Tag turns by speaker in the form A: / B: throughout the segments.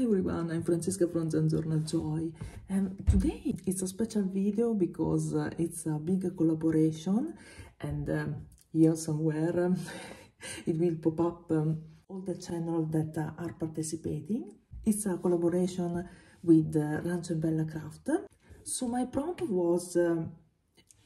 A: Hi everyone, I'm Francesca from Zanzorna Joy and um, today it's a special video because uh, it's a big collaboration and um, here somewhere um, it will pop up um, all the channels that uh, are participating. It's a collaboration with uh, Rancho Bella Craft. So my prompt was um,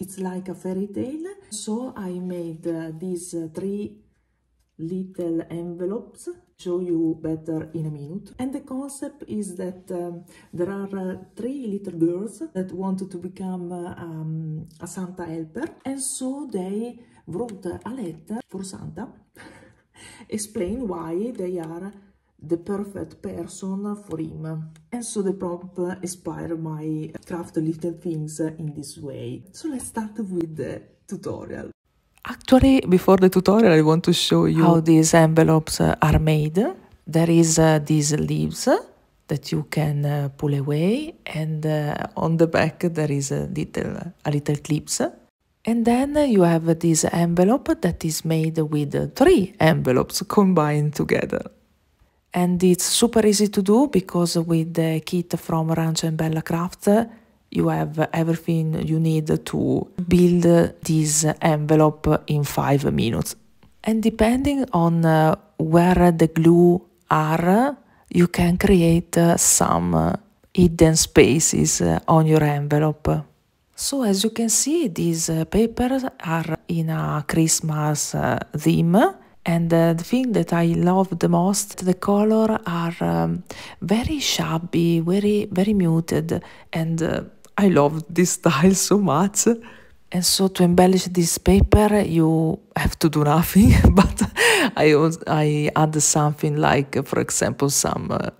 A: it's like a fairy tale so I made uh, these uh, three little envelopes show you better in a minute and the concept is that um, there are uh, three little girls that wanted to become uh, um, a santa helper and so they wrote a letter for santa explain why they are the perfect person for him. And so the prop inspired my craft little things in this way. So let's start with the tutorial. Actually, before the tutorial, I want to show you how these envelopes are made. There is uh, these leaves that you can uh, pull away and uh, on the back there is a uh, little, a little clips. And then you have this envelope that is made with three envelopes combined together. And it's super easy to do because with the kit from Ranch and Bella Craft, you have everything you need to build this envelope in five minutes. And depending on uh, where the glue are, you can create uh, some uh, hidden spaces uh, on your envelope. So as you can see, these uh, papers are in a Christmas uh, theme. And the thing that I love the most, the color are um, very shabby, very, very muted and I love this style so much. And so to embellish this paper, you have to do nothing, but I, I add something like, uh, for example, some uh,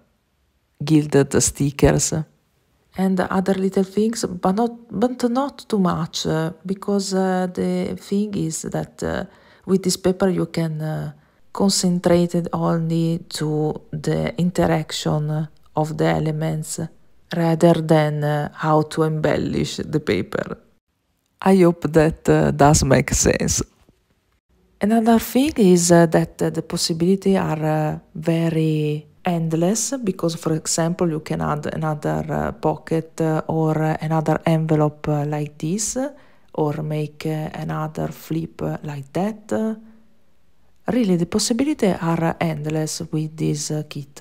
A: gilded stickers and other little things, but not, but not too much, uh, because uh, the thing is that uh, with this paper you can uh, concentrate only to the interaction of the elements rather than uh, how to embellish the paper. I hope that uh, does make sense. Another thing is uh, that uh, the possibilities are uh, very endless because, for example, you can add another uh, pocket or another envelope like this or make another flip like that. Really, the possibilities are endless with this kit.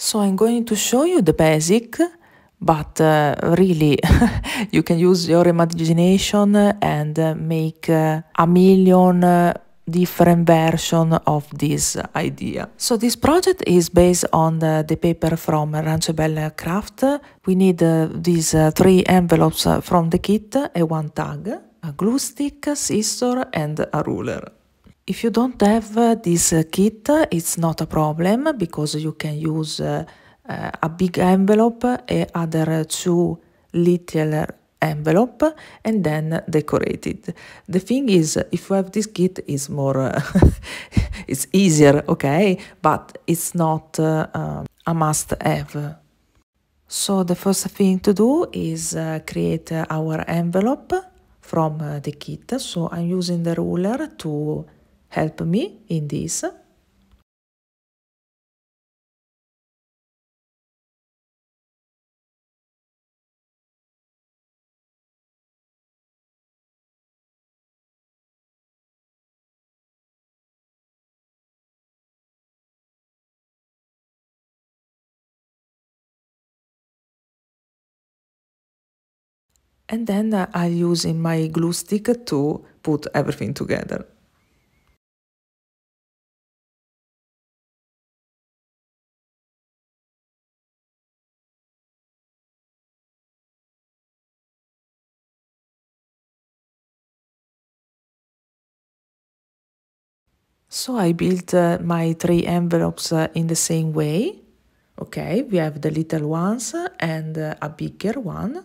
A: So I'm going to show you the basic, but uh, really you can use your imagination and uh, make uh, a million uh, different version of this idea. So this project is based on the, uh, the paper from Bella Craft. We need uh, these three envelopes from the kit, a one tag, a glue stick, scissor and a ruler. If you don't have uh, this uh, kit, uh, it's not a problem because you can use a big envelope, and other two little envelope and then decorate it. The thing is, if you have this kit, it's more, uh, it's easier, okay? But it's not uh, a must have. So the first thing to do is uh, create our envelope from the kit. So I'm using the ruler to help me in this.
B: and then uh, I use in my glue stick to put everything together.
A: So I built uh, my three envelopes uh, in the same way. Okay, we have the little ones and uh, a bigger one.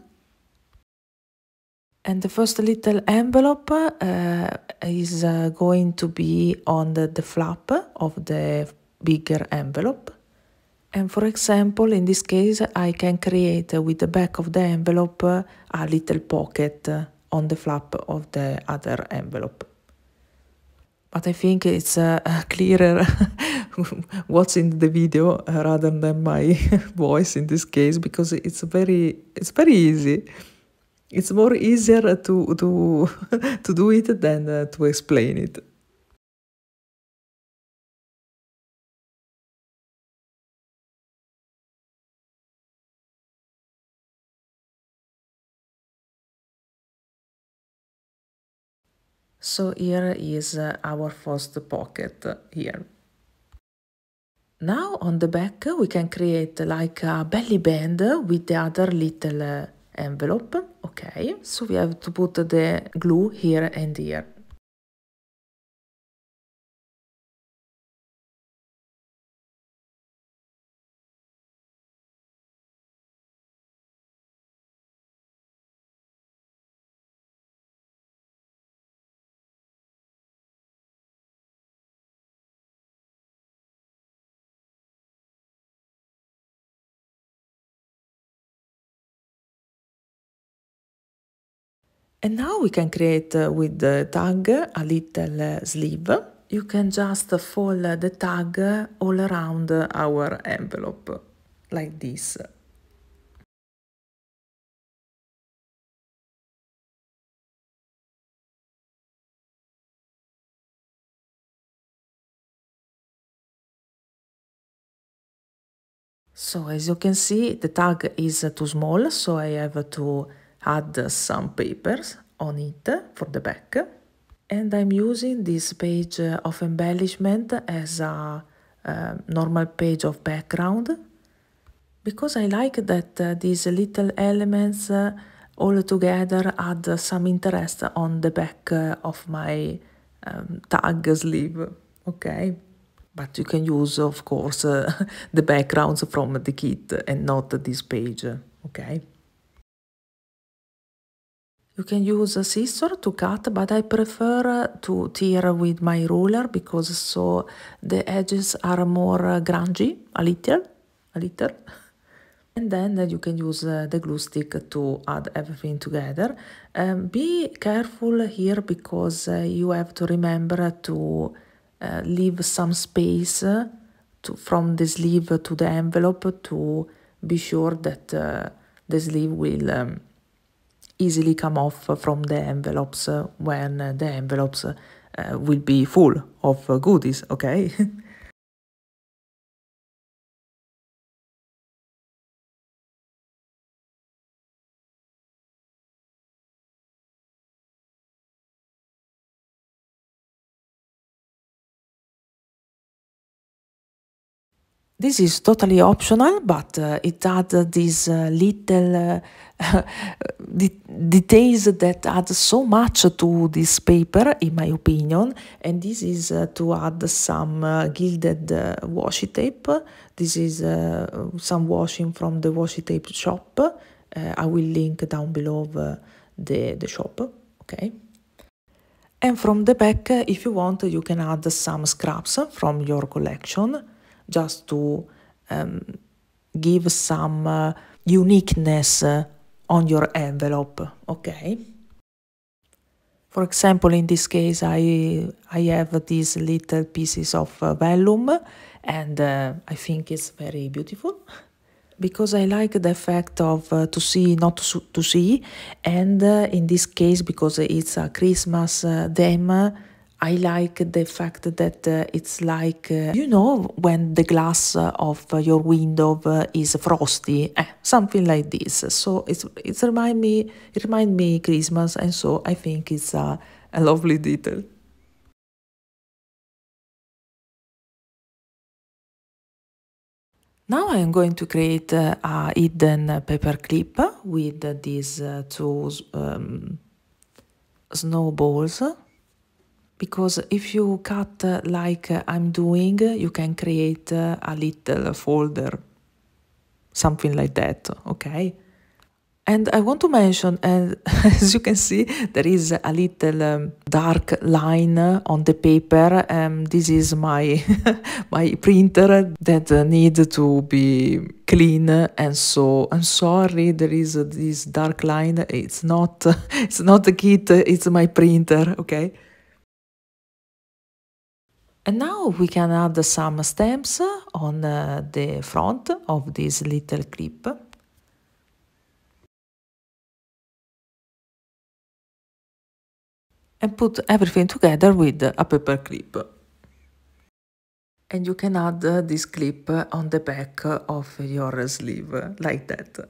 A: And the first little envelope uh, is uh, going to be on the, the flap of the bigger envelope. And for example, in this case, I can create uh, with the back of the envelope a little pocket on the flap of the other envelope but I think it's uh, clearer what's in the video rather than my voice in this case because it's very it's very easy. It's more easier to to to do it
B: than uh, to explain it.
A: So here is uh, our first pocket here. Now on the back we can create like a belly band with the other little envelope. Okay, so we have to put the glue here and here. And now we can create uh, with the tag a little uh, sleeve. You can just fold the tag all around our envelope, like this. So as you can see, the tag is too small, so I have to add some papers on it for the back and I'm using this page of embellishment as a, a um, normal page of background because I like that uh, these little elements uh, all together add some interest on the back of my um, tag sleeve, okay? But you can use, of course, the backgrounds from the kit and not this page, okay? You can use a scissor to cut, but I prefer to tear with my ruler because so the edges are more grungy, a little, a little. And then you can use uh, the glue stick to add everything together. Um, be careful here because uh, you have to remember to uh, leave some space uh, to, from the sleeve to the envelope to be sure that uh, the sleeve will um, easily come off from the envelopes when the envelopes uh, will be full of goodies, okay? This is totally optional, but uh, it adds uh, these uh, little uh, details that add so much to this paper, in my opinion. And this is uh, to add some gilded washi tape. This is some washing from the washi tape shop. I will link down below the, the shop, okay? And from the back, if you want, you can add some scraps from your collection just to um, give some uh, uniqueness uh, on your envelope, okay? For example, in this case, I, I have these little pieces of uh, vellum and uh, I think it's very beautiful because I like the effect of uh, to see, not to, to see, and uh, in this case, because it's a Christmas uh, theme, I like the fact that uh, it's like, uh, you know, when the glass uh, of uh, your window uh, is frosty, eh, something like this. So it's, it's remind me, it remind me Christmas. And so I think it's a, a lovely detail. Now I'm going to create uh, a hidden paper clip with these uh, two um, snowballs because if you cut like I'm doing, you can create a little folder, something like that, okay? And I want to mention, uh, and as you can see, there is a little um, dark line on the paper. Um, this is my my printer that needs to be clean, and so I'm sorry. There is this dark line. It's not it's not a kit. It's my printer. Okay. And now we can add some stamps on uh, the front of this little clip. And put everything together with a paper clip. And you can add this clip on the back of your sleeve, like that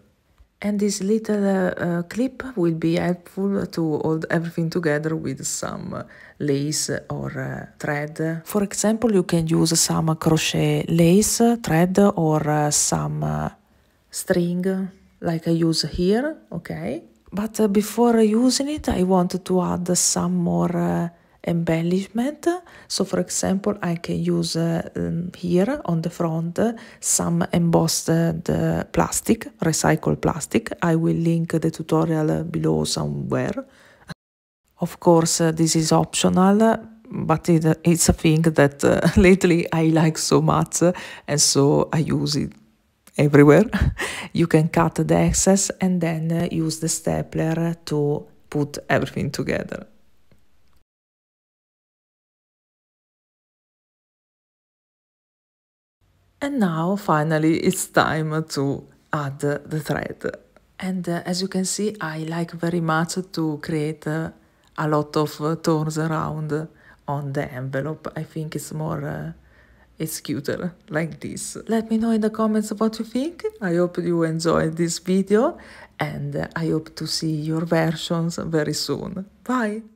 A: and this little uh, uh, clip will be helpful to hold everything together with some lace or uh, thread. For example, you can use some crochet lace, thread or uh, some uh, string like I use here, okay? But uh, before using it, I want to add some more embellishment. So for example, I can use uh, here on the front some embossed plastic, recycled plastic. I will link the tutorial below somewhere. Of course, this is optional, but it, it's a thing that lately I like so much and so I use it everywhere. you can cut the excess and then uh, use the stapler to put everything together. And now finally it's time to add the thread. And uh, as you can see, I like very much to create uh, a lot of uh, turns around on the envelope. I think it's more, uh, it's cuter like this. Let me know in the comments what you think. I hope you enjoyed this video and uh, I hope to see your versions very soon. Bye!